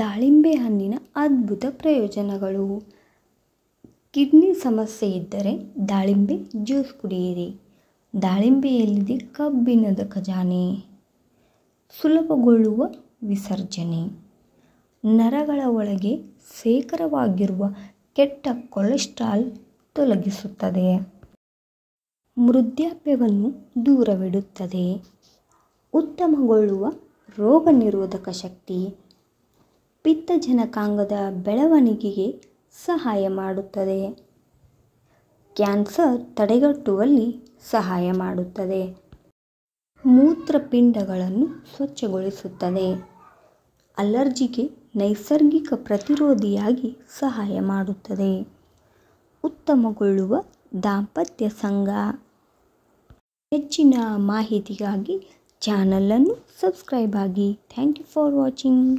ದಾಳಿಂಬೆ ಹಣ್ಣಿನ ಅದ್ಭುತ ಪ್ರಯೋಜನಗಳು ಕಿಡ್ನಿ ಸಮಸ್ಯೆ ಇದ್ದರೆ ದಾಳಿಂಬೆ ಜ್ಯೂಸ್ ಕುಡಿಯಿರಿ ದಾಳಿಂಬೆಯಲ್ಲಿದೆ ಕಬ್ಬಿಣದ ಖಜಾನೆ ಸುಲಭಗೊಳ್ಳುವ ವಿಸರ್ಜನೆ ನರಗಳ ಒಳಗೆ ಶೇಖರವಾಗಿರುವ ಕೆಟ್ಟ ಕೊಲೆಸ್ಟ್ರಾಲ್ ತೊಲಗಿಸುತ್ತದೆ ಮೃದ್ಯಾಪ್ಯವನ್ನು ದೂರವಿಡುತ್ತದೆ ಉತ್ತಮಗೊಳ್ಳುವ ರೋಗ ನಿರೋಧಕ ಶಕ್ತಿ ಪಿತ್ತಜನಕಾಂಗದ ಬೆಳವಣಿಗೆಗೆ ಸಹಾಯ ಮಾಡುತ್ತದೆ ಕ್ಯಾನ್ಸರ್ ತಡೆಗಟ್ಟುವಲ್ಲಿ ಸಹಾಯ ಮಾಡುತ್ತದೆ ಮೂತ್ರಪಿಂಡಗಳನ್ನು ಸ್ವಚ್ಛಗೊಳಿಸುತ್ತದೆ ಅಲರ್ಜಿಗೆ ನೈಸರ್ಗಿಕ ಪ್ರತಿರೋಧಿಯಾಗಿ ಸಹಾಯ ಮಾಡುತ್ತದೆ ಉತ್ತಮಗೊಳ್ಳುವ ದಾಂಪತ್ಯ ಸಂಘ ಹೆಚ್ಚಿನ ಮಾಹಿತಿಗಾಗಿ ಚಾನಲನ್ನು ಸಬ್ಸ್ಕ್ರೈಬ್ ಆಗಿ ಥ್ಯಾಂಕ್ ಯು ಫಾರ್ ವಾಚಿಂಗ್